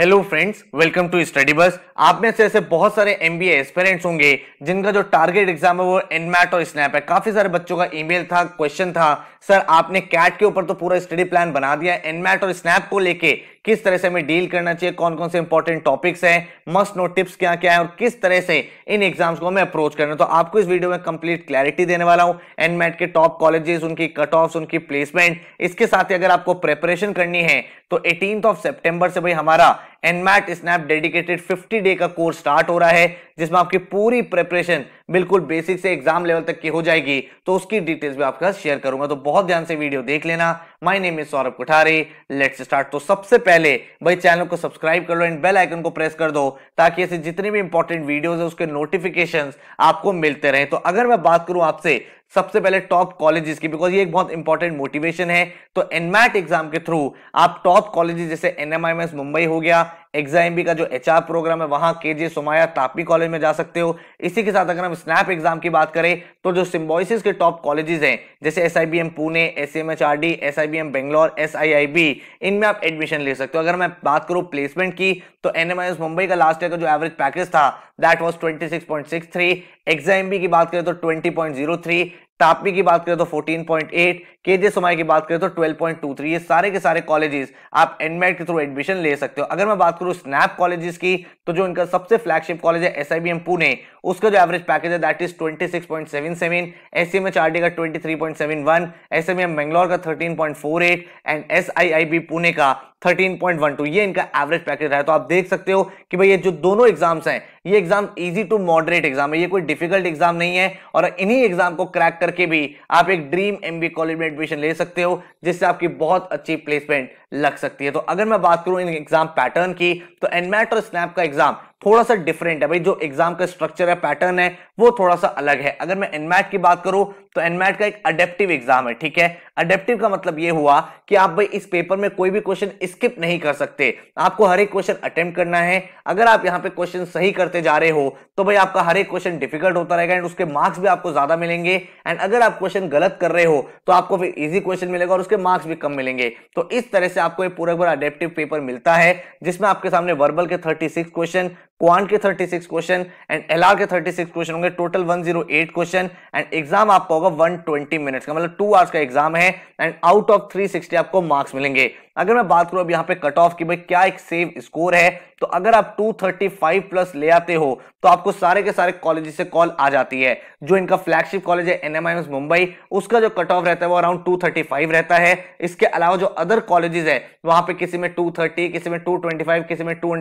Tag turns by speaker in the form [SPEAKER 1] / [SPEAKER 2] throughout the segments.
[SPEAKER 1] hello friends welcome to study bus आप में से ऐसे बहुत सारे एम बी एस्पेरेंट्स होंगे जिनका जो टारगेट एग्जाम है वो एनमैट और स्नैप है काफी सारे बच्चों का ईमेल था क्वेश्चन था सर आपने कैट के ऊपर तो पूरा स्टडी प्लान बना दिया एनमैट और स्नैप को लेके किस तरह से हमें डील करना चाहिए कौन कौन से इंपॉर्टेंट टॉपिक्स हैं मस्ट नो टिप्स क्या क्या है और किस तरह से इन एग्जाम्स को हमें अप्रोच करना तो आपको इस वीडियो में कंप्लीट क्लैरिटी देने वाला हूं एनमेट के टॉप कॉलेजेस उनकी कट ऑफ उनकी प्लेसमेंट इसके साथ ही अगर आपको प्रेपरेशन करनी है तो एटीन ऑफ सेप्टेम्बर से भाई हमारा एनमैट स्नैप डेडिकेटेड 50 डे का कोर्स स्टार्ट हो रहा है जिसमें आपकी पूरी प्रिपरेशन बिल्कुल बेसिक से एग्जाम लेवल तक की हो जाएगी तो उसकी डिटेल्स भी आपके साथ शेयर करूंगा तो बहुत ध्यान से वीडियो देख लेना my name is Saurabh Kothari let's start तो सबसे पहले भाई चैनल को सब्सक्राइब कर लो एंड बेल आइकन को प्रेस कर दो ताकि ऐसे जितने भी इंपॉर्टेंट वीडियोज है उसके नोटिफिकेशन आपको मिलते रहे तो अगर मैं बात करूं आपसे सबसे पहले टॉप कॉलेजेस की बिकॉज ये एक बहुत इंपॉर्टेंट मोटिवेशन है तो एनमैट एग्जाम के थ्रू आप टॉप कॉलेजेस जैसे एन मुंबई हो गया एग्जाम का जो एच प्रोग्राम है वहां के जे सोमाया तापी कॉलेज में जा सकते हो इसी के साथ अगर हम स्नैप एग्जाम की बात करें तो जो सिम्बॉइसिस के टॉप कॉलेजेस हैं जैसे S Pune S M H R D S I B M Bangalore S I I B इनमें आप एडमिशन ले सकते हो अगर मैं बात करूँ प्लेसमेंट की तो N M I S Mumbai का लास्ट ईयर का जो एवरेज पैकेज था that was twenty six point six three exam की बात करें तो ट्वेंटी पॉइंट जीरो थ्री तापी की बात करें तो 14.8 केजे सुमाई की बात करें तो 12.23 ये सारे के सारे कॉलेजेस आप एनमेट के थ्रू एडमिशन ले सकते हो अगर मैं बात करूं स्नैप कॉलेजेस की तो जो इनका सबसे फ्लैगशिप कॉलेज है एस पुणे उसका जो एवरेज पैकेज है दैट इज 26.77 एसएमएच आरडी का 23.71 एम बेंगलोर का 13.48 एंड बी पुणे का 13.12 ये इनका एवरेज पैकेज रहा है तो आप देख सकते हो कि भाई ये जो दोनों एग्जाम्स हैं ये exam easy to moderate exam है ये कोई डिफिकल्ट एग्जाम नहीं है और इन्हीं एग्जाम को क्रैक करके भी आप एक ड्रीम एमबी कॉलेज में एडमिशन ले सकते हो जिससे आपकी बहुत अच्छी प्लेसमेंट लग सकती है तो अगर मैं बात करूं इन एग्जाम पैटर्न की तो एनमैट और स्नैप का एग्जाम थोड़ा सा डिफरेंट है भाई जो एग्जाम का स्ट्रक्चर है पैटर्न है वो थोड़ा सा अलग है अगर मैं एनमैट की बात करूं तो एनमैट का एक अडेप्टिव एग्जाम है ठीक है अडेप्टिव का मतलब ये हुआ कि आप भाई इस पेपर में कोई भी क्वेश्चन स्किप नहीं कर सकते आपको हर एक क्वेश्चन अटेम्प्ट करना है अगर आप यहाँ पे क्वेश्चन सही करते जा रहे हो तो भाई आपका हर एक क्वेश्चन डिफिकल्ट होता रहेगा एंड उसके मार्क्स भी आपको ज्यादा मिलेंगे एंड अगर आप क्वेश्चन गलत कर रहे हो तो आपको फिर ईजी क्वेश्चन मिलेगा और उसके मार्क्स भी कम मिलेंगे तो इस तरह से आपको एक पूरा पूरा अडेप्टिव पेपर मिलता है जिसमें आपके सामने वर्बल के थर्टी सिक्स क्वेश्चन क्वान के 36 क्वेश्चन एंड एलआर के 36 क्वेश्चन होंगे टोटल 108 क्वेश्चन एंड एग्जाम आपका होगा 120 मिनट्स का मतलब टू आवर्स का एग्जाम है एंड आउट ऑफ 360 आपको मार्क्स मिलेंगे अगर मैं बात करूं अब यहां पे कट ऑफ की भाई क्या एक सेव स्कोर है तो अगर आप 235 प्लस ले आते हो तो आपको सारे के सारे कॉलेज से कॉल आ जाती है जो इनका फ्लैगशिप कॉलेज है एन मुंबई उसका जो कट ऑफ रहता है वो अराउंड टू रहता है इसके अलावा जो अदर कॉलेजेस है वहां पे किसी में टू किसी में टू किसी में टू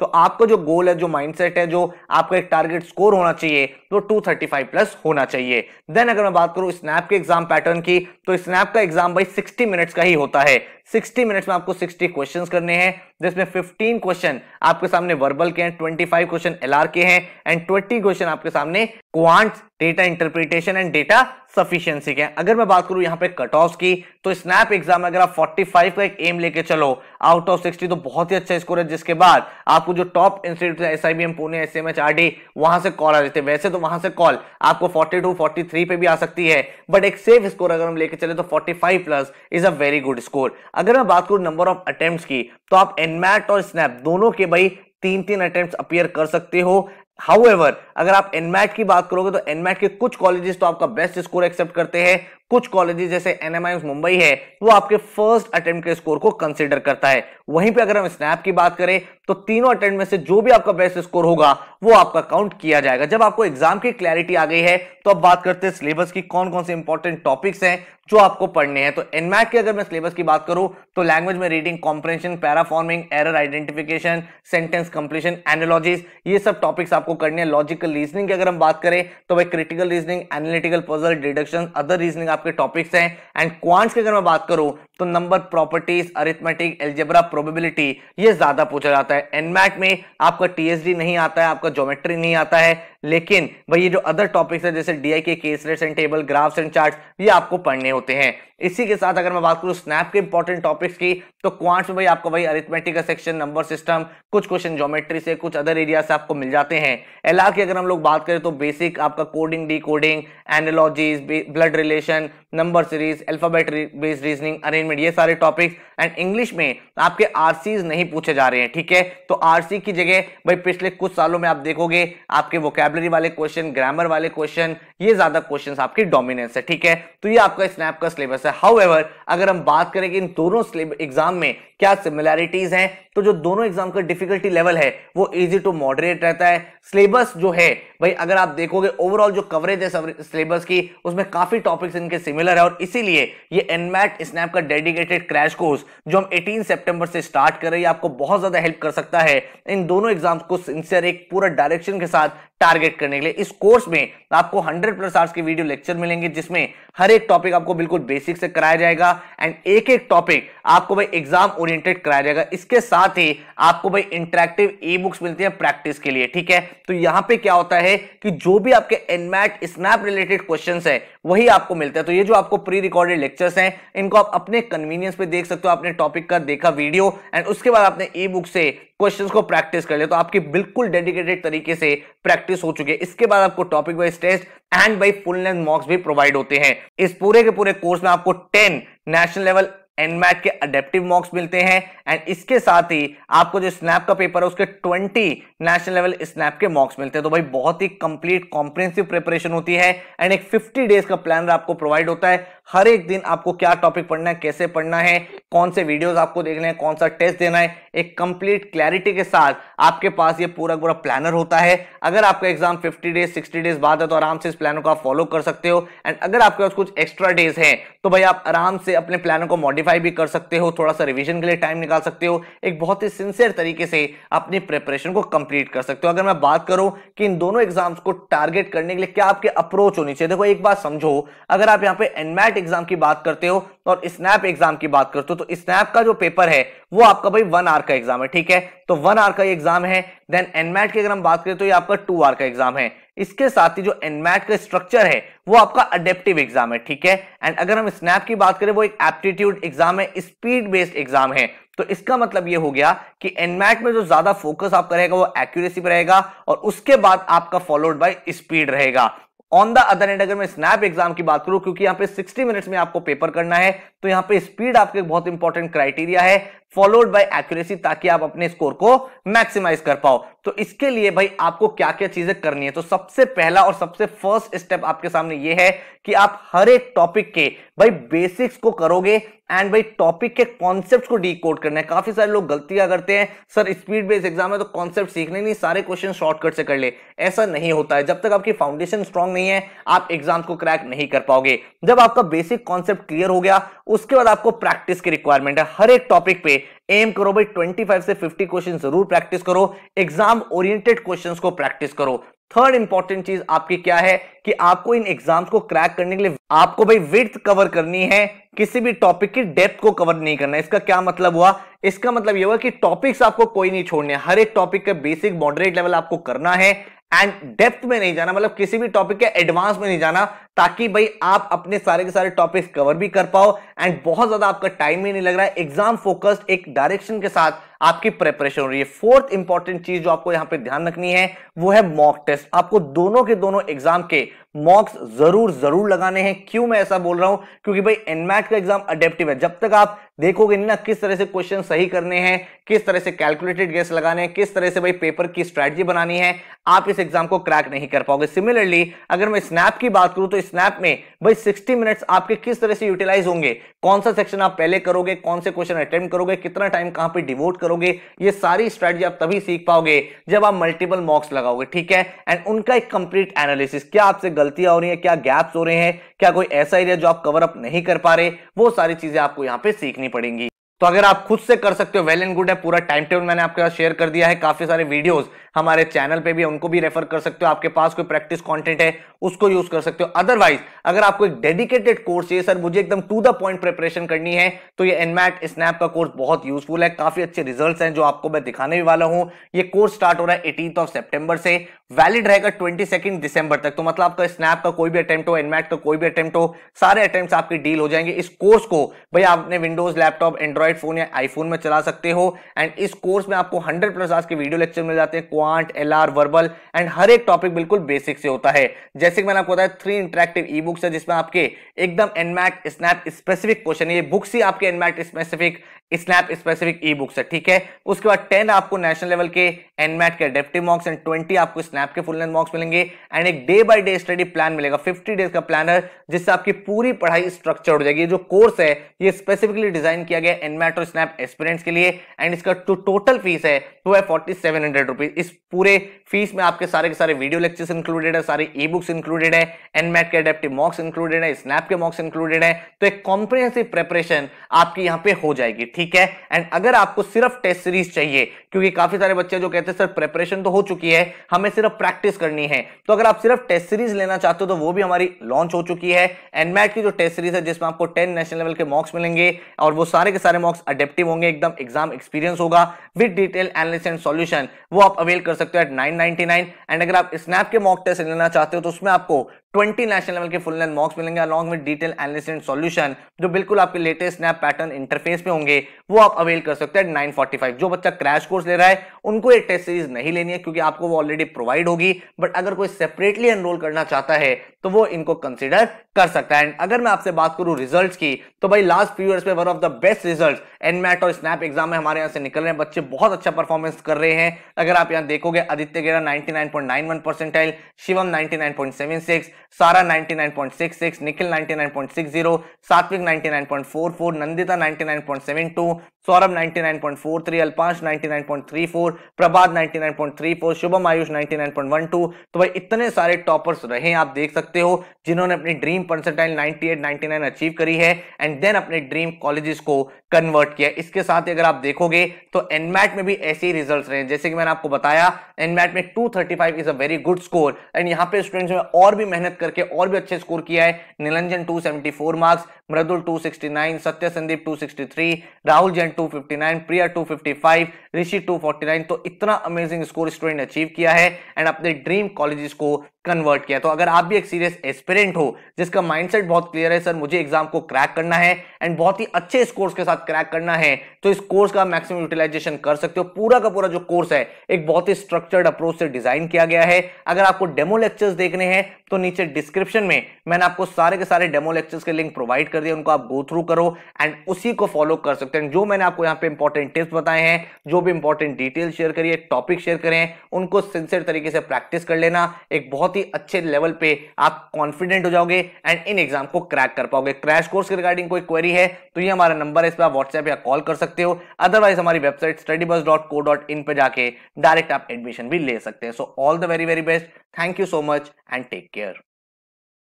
[SPEAKER 1] तो आपको जो गोल गोल है जो माइंडसेट है जो आपका एक टारगेट स्कोर होना चाहिए तो 235 प्लस होना चाहिए देन अगर मैं बात करूं स्नैप के एग्जाम पैटर्न की तो स्नैप का एग्जाम भाई 60 मिनट्स का ही होता है 60 मिनट्स में आपको 60 क्वेश्चंस करने हैं जिसमें 15 क्वेश्चन आपके सामने वर्बल के हैं 25 क्वेश्चन एल के हैं एंड 20 क्वेश्चन आपके सामने quant data interpretation and data sufficiency के हैं अगर मैं बात करूं यहां पे कट ऑफ की तो स्नैप एग्जाम में अगर आप 45 का एक एम लेके चलो आउट ऑफ 60 तो बहुत ही अच्छा स्कोर है जिसके बाद आपको जो top institute S I B M Pune S M H R D वहां से कॉल आ जाते हैं वैसे तो वहां से कॉल आपको फोर्टी टू पे भी आ सकती है बट एक सेफ स्कोर अगर हम लेके चले तो forty plus is a very good score अगर मैं बात करूं नंबर ऑफ अटेम्प्ट की तो आप एनमैट और स्नैप दोनों के भाई तीन तीन अटेम्प्ट अपियर कर सकते हो हाउ अगर आप एनमैट की बात करोगे तो एनमैट के कुछ कॉलेजेस तो आपका बेस्ट स्कोर एक्सेप्ट करते हैं कुछ कॉलेजेस जैसे एन मुंबई है वो आपके फर्स्ट अटेम्प्ट के स्कोर को कंसिडर करता है वहीं पे अगर हम स्नैप की बात करें तो तीनों अटेम्प्ट में से जो भी आपका बेस्ट स्कोर होगा वो आपका काउंट किया जाएगा जब आपको एग्जाम की क्लैरिटी आ गई है तो अब बात करते हैं सिलेबस की कौन कौन से इंपॉर्टेंट टॉपिक्स हैं जो आपको पढ़ने हैं तो एनमैक की अगर मैं सिलेबस की बात करूं तो लैंग्वेज में reading comprehension para forming error identification sentence completion analogies ये सब टॉपिक्स आपको करने हैं लॉजिकल रीजनिंग की अगर हम बात करें तो भाई critical reasoning analytical puzzle deduction other reasoning आपके टॉपिक्स हैं एंड क्वांट्स की अगर मैं बात करूं तो number properties arithmetic algebra probability ये ज्यादा पूछा जाता है एनमैट में आपका टीएसडी नहीं आता है आपका ज्योमेट्री नहीं आता है लेकिन भाई ये जो अदर टॉपिक्स है जैसे डीआई के caselets and table graphs and charts ये आपको पढ़ने होते हैं इसी के साथ अगर मैं बात करूं स्नैप के इंपॉर्टेंट टॉपिक्स की तो क्वांट्स में भाई आपको वही अरिथमेटिक का सेक्शन नंबर सिस्टम कुछ क्वेश्चन ज्योमेट्री से कुछ अदर एरिया से आपको मिल जाते हैं एल की अगर हम लोग बात करें तो बेसिक आपका coding decoding analogies blood relation number series alphabet based reasoning arrange में ये सारे टॉपिक्स एंड इंग्लिश में आपके आरसीज नहीं पूछे जा रहे हैं ठीक है तो आरसी की जगह भाई पिछले कुछ सालों में आप देखोगे आपके वोकेबलरी वाले क्वेश्चन ग्रामर वाले क्वेश्चन ये ज्यादा क्वेश्चन आपकी डोमिनेंस है ठीक है तो ये आपका स्नैप का सिलेबस है हाउ अगर हम बात करें कि इन दोनों एग्जाम में क्या सिमिलैरिटीज हैं तो जो दोनों एग्जाम का डिफिकल्टी लेवल है वो इजी टू मॉडरेट रहता है सिलेबस जो है भाई अगर आप देखोगे ओवरऑल जो कवरेज है सिलेबस की उसमें काफी टॉपिक्स इनके सिमिलर है और इसीलिए ये एनमैट स्नैप का डेडिकेटेड क्रैश कोर्स जो हम 18 सितंबर से स्टार्ट कर रहे हैं आपको बहुत ज्यादा हेल्प कर सकता है इन दोनों एग्जाम्स को सिंसियर एक पूरा डायरेक्शन के साथ टारगेट करने के लिए इस कोर्स में आपको 100 प्लस आवर्स के वीडियो लेक्चर मिलेंगे जिसमें हर एक टॉपिक आपको बिल्कुल बेसिक से कराया जाएगा एंड एक एक टॉपिक आपको भाई एग्जाम ओरिएंटेड कराया जाएगा इसके साथ ही आपको भाई इंटरेक्टिव ई बुक्स मिलती है प्रैक्टिस के लिए ठीक है तो यहाँ पे क्या होता है कि जो भी आपके एनमैट स्नैप रिलेटेड क्वेश्चन है वही आपको मिलता है तो ये जो आपको प्री रिकॉर्डेड लेक्चर्स हैं इनको आप अपने कन्वीनियंस पे देख सकते हो आपने टॉपिक का देखा वीडियो एंड उसके बाद आपने ई बुक से क्वेश्चंस को प्रैक्टिस कर लिया तो आपकी बिल्कुल डेडिकेटेड तरीके से प्रैक्टिस हो चुकी है इसके बाद आपको topic wise test and by full length mocks भी प्रोवाइड होते हैं इस पूरे के पूरे कोर्स में आपको टेन नेशनल लेवल एनमैक के अडेप्टिव मॉक्स मिलते हैं एंड इसके साथ ही आपको जो स्नैप का पेपर है उसके 20 नेशनल लेवल स्नैप के मॉक्स मिलते हैं तो भाई बहुत ही कंप्लीट कॉम्प्रेंसिव प्रिपरेशन होती है एंड एक 50 डेज का प्लान आपको प्रोवाइड होता है हर एक दिन आपको क्या टॉपिक पढ़ना है कैसे पढ़ना है कौन से वीडियोस आपको देखने हैं कौन सा टेस्ट देना है एक कंप्लीट क्लैरिटी के साथ आपके पास ये पूरा पूरा प्लानर होता है अगर आपका एग्जाम 50 डेज 60 डेज बाद है तो आराम से इस प्लानर को आप फॉलो कर सकते हो एंड अगर आपके पास कुछ एक्स्ट्रा डेज हैं तो भाई आप आराम से अपने प्लानर को मॉडिफाई भी कर सकते हो थोड़ा सा रिविजन के लिए टाइम निकाल सकते हो एक बहुत ही सिंसियर तरीके से अपनी प्रिपरेशन को कंप्लीट कर सकते हो अगर मैं बात करूं कि इन दोनों एग्जाम्स को टारगेट करने के लिए क्या आपकी अप्रोच होनी चाहिए देखो एक बात समझो अगर आप यहाँ पे एनमैट एग्जाम की बात करते हो और स्नैप एग्जाम की बात करते हो तो स्नैप तो का जो पेपर है वो आपका भाई वन आर का एग्जाम है ठीक है तो वन आर का एग्जाम है देन एनमैट की अगर हम बात करें तो ये आपका टू आर का एग्जाम है इसके साथ ही जो एनमैट का स्ट्रक्चर है वो आपका अडेप्टिव एग्जाम है ठीक है एंड अगर हम स्नैप की बात करें वो एक एप्टीट्यूड एग्जाम है स्पीड बेस्ड एग्जाम है तो इसका मतलब ये हो गया कि एनमैट में जो ज्यादा फोकस आपका रहेगा वो एक्यूरेसी पर रहेगा और उसके बाद आपका फॉलोड बाय स्पीड रहेगा ऑन द अदर एंड अगर मैं स्नैप एग्जाम की बात करूं क्योंकि यहां पे 60 मिनट्स में आपको पेपर करना है तो यहां पे स्पीड आपके बहुत इंपॉर्टेंट क्राइटेरिया है फॉलोड बाय एक्यूरेसी ताकि आप अपने स्कोर को मैक्सिमाइज कर पाओ तो इसके लिए भाई आपको क्या क्या चीजें करनी है तो सबसे पहला और सबसे फर्स्ट स्टेप आपके सामने ये है कि आप हर एक टॉपिक के भाई बेसिक्स को करोगे एंड भाई टॉपिक के कॉन्सेप्ट को कोड करना है काफी सारे लोग गलतियां करते हैं सर स्पीड बेस्ड एग्जाम है तो कॉन्सेप्ट सीखने नहीं सारे क्वेश्चन शॉर्टकट से कर ले ऐसा नहीं होता है जब तक आपकी फाउंडेशन स्ट्रांग नहीं है आप एग्जाम को क्रैक नहीं कर पाओगे जब आपका बेसिक कॉन्सेप्ट क्लियर हो गया उसके बाद आपको प्रैक्टिस की रिक्वायरमेंट है हर एक टॉपिक पे एम करो भाई 25 से 50 क्वेश्चन जरूर प्रैक्टिस करो एग्जाम ओरिएंटेड क्वेश्चंस को प्रैक्टिस करो थर्ड इंपॉर्टेंट चीज आपकी क्या है कि आपको इन एग्जाम्स को क्रैक करने के लिए आपको भाई विथ कवर करनी है किसी भी टॉपिक की डेप्थ को कवर नहीं करना इसका क्या मतलब हुआ इसका मतलब यह हुआ कि टॉपिक्स आपको कोई नहीं छोड़ने हर एक टॉपिक का बेसिक मॉडरेट लेवल आपको करना है एंड डेप्थ में नहीं जाना मतलब किसी भी टॉपिक के एडवांस में नहीं जाना ताकि भाई आप अपने सारे के सारे टॉपिक्स कवर भी कर पाओ एंड बहुत ज्यादा आपका टाइम भी नहीं लग रहा है एग्जाम फोकस्ड एक डायरेक्शन के साथ आपकी प्रेपरेशन हो रही है फोर्थ इंपॉर्टेंट चीज जो आपको यहां पे ध्यान रखनी है वो है मॉक टेस्ट आपको दोनों के दोनों एग्जाम के मॉक्स जरूर जरूर लगाने हैं क्यों मैं ऐसा बोल रहा हूं क्योंकि भाई एनमैट का एग्जाम अडेप्टिव है जब तक आप देखोगे ना किस तरह से क्वेश्चन सही करने हैं किस तरह से कैलकुलेटेड गेस लगाने हैं किस तरह से भाई पेपर की स्ट्रेटजी बनानी है आप इस एग्जाम को क्रैक नहीं कर पाओगे सिमिलरली अगर मैं स्नैप की बात करूं तो स्नैप में भाई 60 मिनट्स आपके किस तरह से यूटिलाइज होंगे कौन सा सेक्शन आप पहले करोगे कौन से क्वेश्चन अटेम्प्ट करोगे कितना टाइम कहां पर डिवोट करोगे ये सारी स्ट्रैटेजी आप तभी सीख पाओगे जब आप मल्टीपल मॉक्स लगाओगे ठीक है एंड उनका एक कंप्लीट एनालिसिस क्या आपसे गलतियां हो रही है क्या गैप्स हो रहे हैं क्या कोई ऐसा एरिया जो आप कवर अप नहीं कर पा रहे वो सारी चीजें आपको यहाँ पे सीखनी पड़ेंगी तो अगर आप खुद से कर सकते हो वेल एंड गुड है पूरा टाइम टेबल मैंने आपके साथ शेयर कर दिया है काफी सारे वीडियोस हमारे चैनल पे भी उनको भी रेफर कर सकते हो आपके पास कोई प्रैक्टिस कंटेंट है उसको यूज कर सकते हो अदरवाइज अगर आपको एक डेडिकेटेड कोर्स चाहिए सर मुझे एकदम टू द पॉइंट प्रिपरेशन करनी है तो ये एनमैट स्नैप का कोर्स बहुत यूजफुल है काफी अच्छे रिजल्ट हैं जो आपको मैं दिखाने वाला हूँ ये कोर्स स्टार्ट हो रहा है एटीन ऑफ सेप्टेम्बर से वैलिड रहेगा ट्वेंटी सेकेंड दिसंबर तक तो मतलब आपका स्नैप का कोई भी अटेम्प्ट हो एनमैट का कोई भी अटेम्प्ट हो सारे अटेम्प्ट आपके डील हो जाएंगे इस कोर्स को भाई आप अपने विंडोज लैपटॉप एंड्रॉइड फोन या आईफोन में चला सकते हो एंड इस कोर्स में आपको हंड्रेड प्लस आज के वीडियो लेक्चर मिल जाते हैं क्वांट एल वर्बल एंड हर एक टॉपिक बिल्कुल बेसिक से होता है जैसे कि मैंने आपको बताया थ्री इंटरेक्टिव ई बुक्स है जिसमें आपके एकदम एनमैट स्नैप स्पेसिफिक क्वेश्चन ये बुक्स ही आपके NMAT specific SNAP specific e books है ठीक है उसके बाद टेन आपको नेशनल लेवल के एनमैट के डेप्टी मॉक्स एंड ट्वेंटी आपको स्नैप स्नैप के फुल लेंथ मॉक्स मिलेंगे एंड एक day by day study plan मिलेगा फिफ्टी डेज का प्लान है जिससे आपकी पूरी पढ़ाई स्ट्रक्चर हो जाएगी जो कोर्स है ये स्पेसिफिकली डिजाइन किया गया एनमेट और स्नैप एक्सपीरियंस के लिए एंड इसका टो, टोटल फीस है वो है फोर्टी सेवन हंड्रेड रुपीज इस पूरे फीस में आपके सारे के सारे वीडियो लेक्चर्स इंक्लूडेड है सारे ई बुक्स इंक्लूडेड है एनमेट के अडेप्टिव मॉक्स इंक्लूडेड है स्नैप के मॉक्स इंक्लूडेड है तो एक कॉम्प्रिहेंसिव प्रेपरेशन आपकी यहाँ पे हो जाएगी ठीक है एंड अगर आपको सिर्फ टेस्ट सीरीज चाहिए क्योंकि काफी सारे बच्चे जो कहते हैं सर प्रेपरेशन तो हो चुकी है हमें सिर्फ प्रैक्टिस करनी है तो अगर आप सिर्फ टेस्ट सीरीज लेना चाहते हो तो वो भी हमारी लॉन्च हो चुकी है एनमैट की जो टेस्ट सीरीज है जिसमें आपको टेन नेशनल लेवल के मॉक्स मिलेंगे और वो सारे के सारे मॉक्स अडेप्टिव होंगे एकदम एग्जाम एक्सपीरियंस होगा with detail analysis and solution वो आप अवेल कर सकते हो एट नाइन एंड अगर आप स्नैप के मॉक टेस्ट लेना चाहते हो तो उसमें आपको ट्वेंटी नेशनल लेवल के फुल लेंथ मॉक्स मिलेंगे along with detail analysis and solution जो बिल्कुल आपके लेटेस्ट स्नैप पैटर्न इंटरफेस पे होंगे वो आप अवेल कर सकते हैं नाइन फोर्टी फाइव जो बच्चा क्रैश कोर्स ले रहा है उनको ये टेस्ट सीरीज नहीं लेनी है क्योंकि आपको वो ऑलरेडी प्रोवाइड होगी बट अगर कोई सेपरेटली एनरोल करना चाहता है तो वो इनको कंसिडर कर सकता है एंड अगर मैं आपसे बात करूं रिजल्ट की तो भाई लास्ट फ्यू ईयर्स में one of the best result NMAT और स्नैप एग्जाम में हमारे यहाँ से निकल रहे हैं बच्चे बहुत अच्छा परफॉर्मेंस कर रहे हैं अगर आप यहाँ देखोगे Aditya Gera nine nine point one percentile Shivam nine point seven six Sara 99.66 Nikhil 99.60 सात्विक 99.44 नंदिता 99.72 सौरभ 99.43 अल्पांश 99.34 प्रभात 99.34 शुभम आयुष 99.12 तो भाई इतने सारे टॉपर्स रहे आप देख सकते हो जिन्होंने अपनी ड्रीम परसेंटाइल 98 99 अचीव करी है एंड देन अपने ड्रीम कॉलेजेस को कन्वर्ट किया इसके साथ अगर आप देखोगे तो एनमैट में भी ऐसे ही रिजल्ट रहे जैसे कि मैंने आपको बताया एनमैट में 235 is a very good score and यहाँ पे स्टूडेंट्स में और भी मेहनत करके और भी अच्छे स्कोर किया है निलंजन 274 मार्क्स मृदुल 269 सत्य संदीप 263 राहुल जैन 259 प्रिया 255 ऋषि 249 तो इतना अमेजिंग स्कोर स्टूडेंट अचीव किया है एंड अपने ड्रीम कॉलेजेस को कन्वर्ट किया तो अगर आप भी एक सीरियस एस्पिरेंट हो जिसका माइंडसेट बहुत क्लियर है सर मुझे एग्जाम को क्रैक करना है एंड बहुत ही अच्छे स्कोर्स के साथ क्रैक करना है तो इस कोर्स का मैक्सिमम यूटिलाइजेशन कर सकते हो पूरा का पूरा जो कोर्स है एक बहुत ही स्ट्रक्चर्ड अप्रोच से डिजाइन किया गया है अगर आपको डेमो लेक्चर्स देखने हैं तो नीचे डिस्क्रिप्शन में मैंने आपको सारे के सारे डेमो लेक्चर्स के लिंक प्रोवाइड कर कर दिया उनको आप गो थ्रू करो एंड उसी को फॉलो कर सकते हैं जो मैंने आपको यहाँ पे इंपॉर्टेंट टिप्स बताए हैं जो भी इंपॉर्टेंट डिटेल शेयर करिए टॉपिक शेयर करें उनको सिंसियर तरीके से प्रैक्टिस कर लेना एक बहुत ही अच्छे लेवल पे आप कॉन्फिडेंट हो जाओगे एंड इन एग्जाम को क्रैक कर पाओगे क्रैश कोर्स के रिगार्डिंग कोई क्वेरी है तो ये हमारा नंबर है इस पर आप व्हाट्सएप या कॉल कर सकते हो अदरवाइज हमारी website study bus dot dot co in पर जाके डायरेक्ट आप एडमिशन भी ले सकते हैं so all the very very best thank you so much and take care